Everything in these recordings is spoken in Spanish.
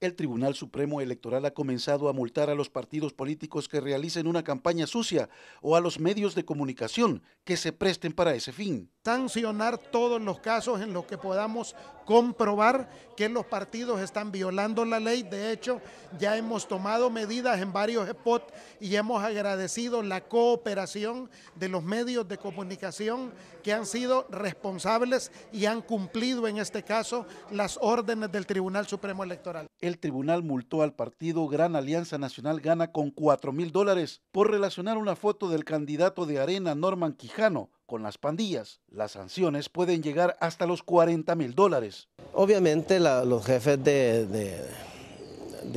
el Tribunal Supremo Electoral ha comenzado a multar a los partidos políticos que realicen una campaña sucia o a los medios de comunicación que se presten para ese fin sancionar todos los casos en los que podamos comprobar que los partidos están violando la ley. De hecho, ya hemos tomado medidas en varios spots y hemos agradecido la cooperación de los medios de comunicación que han sido responsables y han cumplido en este caso las órdenes del Tribunal Supremo Electoral. El tribunal multó al partido Gran Alianza Nacional Gana con 4 mil dólares por relacionar una foto del candidato de Arena Norman Quijano con las pandillas. Las sanciones pueden llegar hasta los 40 mil dólares. Obviamente los jefes de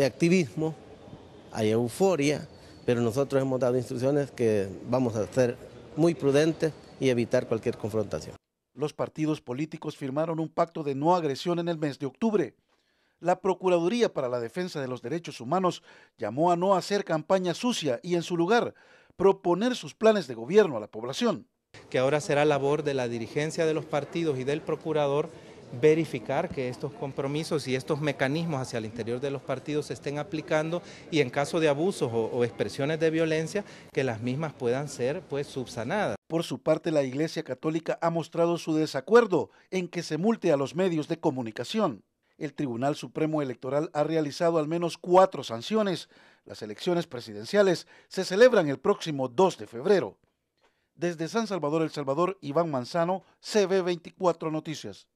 activismo hay euforia, pero nosotros hemos dado instrucciones que vamos a ser muy prudentes y evitar cualquier confrontación. Los partidos políticos firmaron un pacto de no agresión en el mes de octubre. La Procuraduría para la Defensa de los Derechos Humanos llamó a no hacer campaña sucia y en su lugar proponer sus planes de gobierno a la población. Que ahora será labor de la dirigencia de los partidos y del procurador verificar que estos compromisos y estos mecanismos hacia el interior de los partidos se estén aplicando y en caso de abusos o, expresiones de violencia que las mismas puedan ser pues subsanadas. Por su parte, la Iglesia Católica ha mostrado su desacuerdo en que se multe a los medios de comunicación. El Tribunal Supremo Electoral ha realizado al menos cuatro sanciones. Las elecciones presidenciales se celebran el próximo 2 de febrero. Desde San Salvador, El Salvador, Iván Manzano, CB24 Noticias.